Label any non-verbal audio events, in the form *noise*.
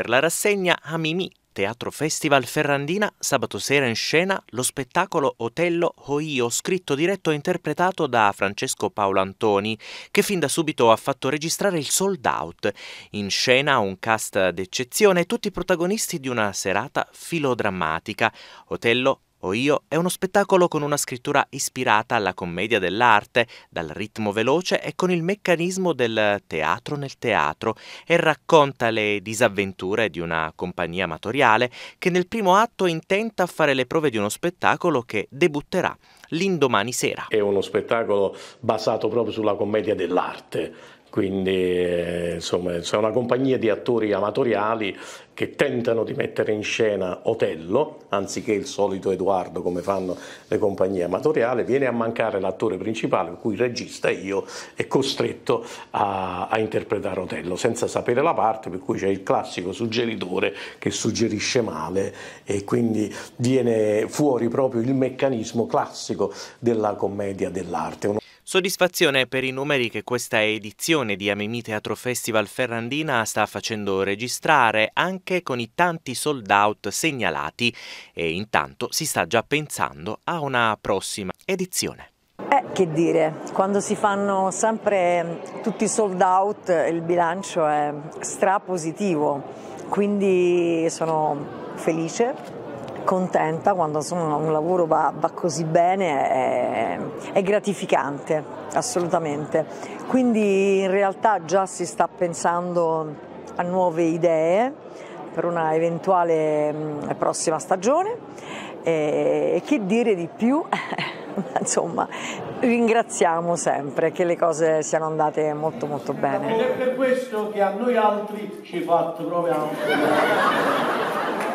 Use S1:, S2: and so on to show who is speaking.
S1: per la rassegna Amimi, Teatro Festival Ferrandina, sabato sera in scena lo spettacolo Otello Hoio, scritto, diretto e interpretato da Francesco Paolo Antoni, che fin da subito ha fatto registrare il sold out. In scena un cast d'eccezione, tutti protagonisti di una serata filodrammatica. Otello o Io è uno spettacolo con una scrittura ispirata alla commedia dell'arte, dal ritmo veloce e con il meccanismo del teatro nel teatro e racconta le disavventure di una compagnia amatoriale che nel primo atto intenta fare le prove di uno spettacolo che debutterà l'indomani sera. È uno spettacolo basato proprio
S2: sulla commedia dell'arte, quindi eh, insomma c'è una compagnia di attori amatoriali che tentano di mettere in scena Otello, anziché il solito Edoardo come fanno le compagnie amatoriali, viene a mancare l'attore principale, per cui il regista io è costretto a, a, interpretare Otello, senza sapere la parte, per cui c'è il classico suggeritore che suggerisce male e quindi viene fuori proprio il meccanismo classico della commedia dell'arte.
S1: Soddisfazione per i numeri che questa edizione di Amemi Teatro Festival Ferrandina sta facendo registrare anche con i tanti sold out segnalati e intanto si sta già pensando a una prossima edizione.
S3: Eh, che dire, quando si fanno sempre mm, tutti sold out il bilancio è stra positivo, quindi sono felice contenta quando insomma, un lavoro va, va così bene, è, è, gratificante, assolutamente. Quindi in realtà già si sta pensando a nuove idee per una eventuale mh, prossima stagione e, e che dire di più? *laughs* insomma ringraziamo sempre che le cose siano andate molto molto bene. Ed è
S2: per questo che a noi altri ci fate
S1: proprio